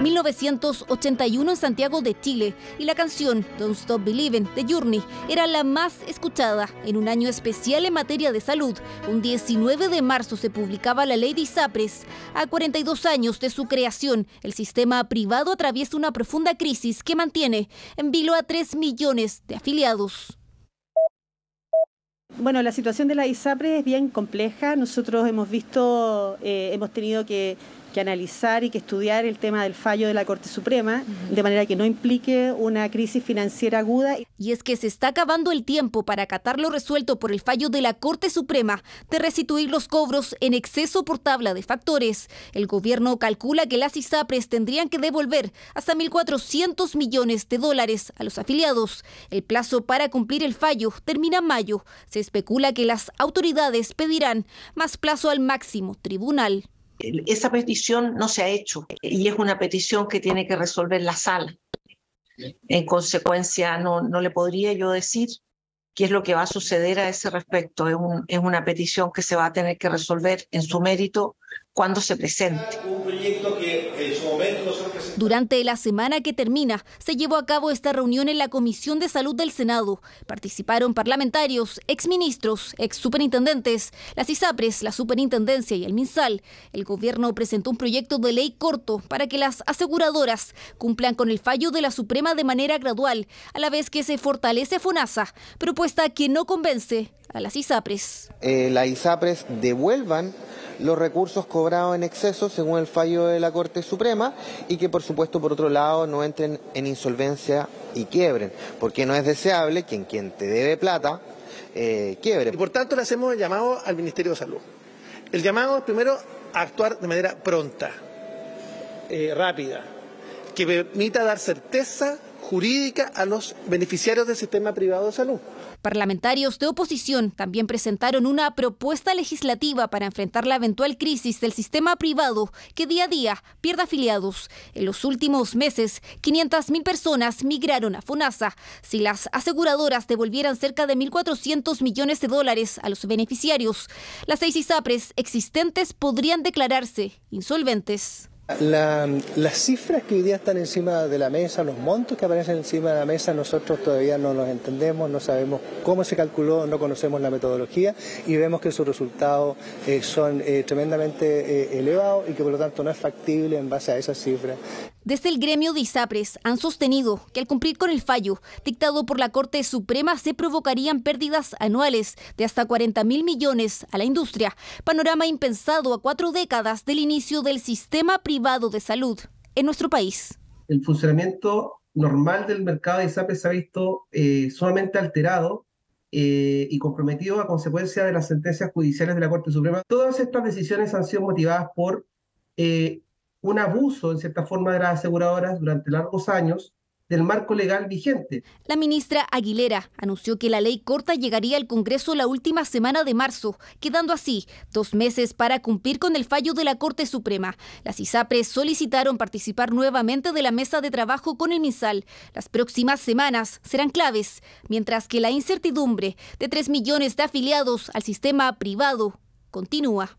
1981 en Santiago de Chile y la canción Don't Stop Believing de Journey era la más escuchada en un año especial en materia de salud. Un 19 de marzo se publicaba la ley de ISAPRES. A 42 años de su creación, el sistema privado atraviesa una profunda crisis que mantiene en vilo a 3 millones de afiliados. Bueno, la situación de la ISAPRES es bien compleja. Nosotros hemos visto, eh, hemos tenido que que analizar y que estudiar el tema del fallo de la Corte Suprema, de manera que no implique una crisis financiera aguda. Y es que se está acabando el tiempo para acatar lo resuelto por el fallo de la Corte Suprema de restituir los cobros en exceso por tabla de factores. El gobierno calcula que las ISAPRES tendrían que devolver hasta 1.400 millones de dólares a los afiliados. El plazo para cumplir el fallo termina en mayo. Se especula que las autoridades pedirán más plazo al máximo tribunal. Esa petición no se ha hecho y es una petición que tiene que resolver la sala. En consecuencia, no, no le podría yo decir qué es lo que va a suceder a ese respecto. Es, un, es, una petición que se va a tener que resolver en su mérito cuando se presente. Durante la semana que termina, se llevó a cabo esta reunión en la Comisión de Salud del Senado. Participaron parlamentarios, exministros, ex superintendentes, las ISAPRES, la Superintendencia y el MINSAL. El gobierno presentó un proyecto de ley corto para que las aseguradoras cumplan con el fallo de la Suprema de manera gradual, a la vez que se fortalece FONASA, propuesta que no convence a las ISAPRES. Eh, las ISAPRES devuelvan los recursos cobrados en exceso según el fallo de la Corte Suprema y que por supuesto por otro lado no entren en insolvencia y quiebren, porque no es deseable que quien te debe plata eh, quiebre. por tanto le hacemos el llamado al Ministerio de Salud. El llamado primero a actuar de manera pronta, eh, rápida, que permita dar certeza jurídica a los beneficiarios del sistema privado de salud. Parlamentarios de oposición también presentaron una propuesta legislativa para enfrentar la eventual crisis del sistema privado que día a día pierde afiliados. En los últimos meses, 500.000 personas migraron a FONASA. Si las aseguradoras devolvieran cerca de 1.400 millones de dólares a los beneficiarios, las seis ISAPRES existentes podrían declararse insolventes las cifras que hoy día están encima de la mesa, los montos que aparecen encima de la mesa, nosotros todavía no los entendemos, no sabemos cómo se calculó, no conocemos la metodología y vemos que sus resultados eh, son eh, tremendamente eh, elevados y que por lo tanto no es factible en base a esas cifras desde el gremio de ISAPRES han sostenido que al cumplir con el fallo dictado por la Corte Suprema se provocarían pérdidas anuales de hasta 40 mil millones a la industria, panorama impensado a cuatro décadas del inicio del sistema privado de salud en nuestro país. El funcionamiento normal del mercado de ISAPRES se ha visto eh, sumamente alterado eh, y comprometido a consecuencia de las sentencias judiciales de la Corte Suprema. Todas estas decisiones han sido motivadas por eh, un abuso, en cierta forma, de las aseguradoras durante largos años del marco legal vigente. La ministra Aguilera anunció que la ley corta llegaría al Congreso la última semana de marzo, quedando así dos meses para cumplir con el fallo de la Corte Suprema. Las ISAPRES solicitaron participar nuevamente de la mesa de trabajo con el MISAL. Las próximas semanas serán claves, mientras que la incertidumbre de 3 millones de afiliados al sistema privado continúa.